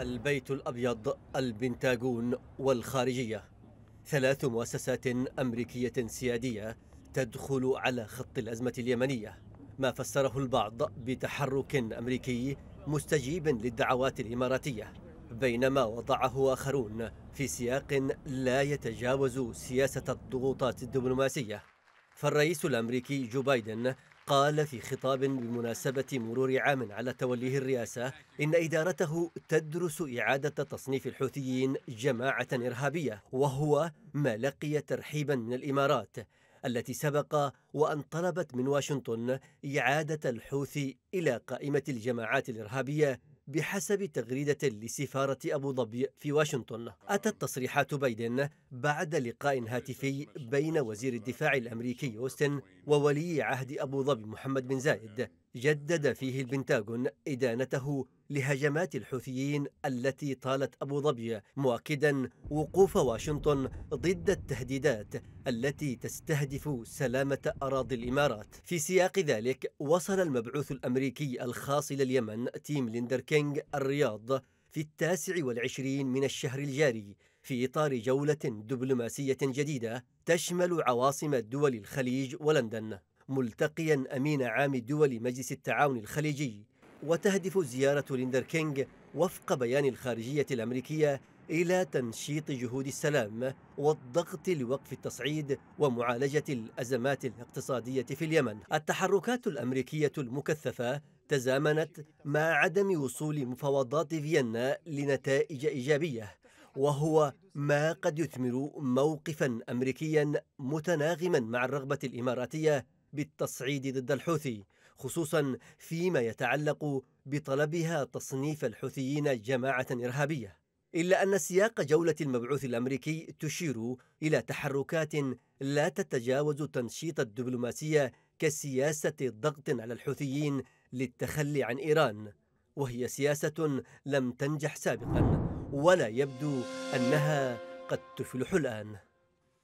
البيت الأبيض البنتاغون والخارجية ثلاث مؤسسات أمريكية سيادية تدخل على خط الأزمة اليمنية ما فسره البعض بتحرك أمريكي مستجيب للدعوات الإماراتية بينما وضعه آخرون في سياق لا يتجاوز سياسة الضغوطات الدبلوماسية فالرئيس الأمريكي جو بايدن قال في خطاب بمناسبة مرور عام على توليه الرئاسة إن إدارته تدرس إعادة تصنيف الحوثيين جماعة إرهابية وهو ما لقي ترحيبا من الإمارات التي سبق وأن طلبت من واشنطن إعادة الحوثي إلى قائمة الجماعات الإرهابية بحسب تغريدة لسفارة أبو ظبي في واشنطن أتت تصريحات بايدن بعد لقاء هاتفي بين وزير الدفاع الأمريكي أوستن وولي عهد أبو ظبي محمد بن زايد جدد فيه البنتاغون إدانته لهجمات الحوثيين التي طالت أبو ظبي مؤكدا وقوف واشنطن ضد التهديدات التي تستهدف سلامة أراضي الإمارات في سياق ذلك وصل المبعوث الأمريكي الخاص إلى اليمن تيم ليندر كينغ الرياض في التاسع والعشرين من الشهر الجاري في إطار جولة دبلوماسية جديدة تشمل عواصم دول الخليج ولندن ملتقيا أمين عام دول مجلس التعاون الخليجي وتهدف زيارة ليندر كينغ وفق بيان الخارجية الأمريكية إلى تنشيط جهود السلام والضغط لوقف التصعيد ومعالجة الأزمات الاقتصادية في اليمن التحركات الأمريكية المكثفة تزامنت مع عدم وصول مفاوضات فيينا لنتائج إيجابية وهو ما قد يثمر موقفا أمريكيا متناغما مع الرغبة الإماراتية بالتصعيد ضد الحوثي خصوصا فيما يتعلق بطلبها تصنيف الحوثيين جماعة إرهابية إلا أن سياق جولة المبعوث الأمريكي تشير إلى تحركات لا تتجاوز تنشيط الدبلوماسية كسياسة ضغط على الحوثيين للتخلي عن إيران وهي سياسة لم تنجح سابقا ولا يبدو أنها قد تفلح الآن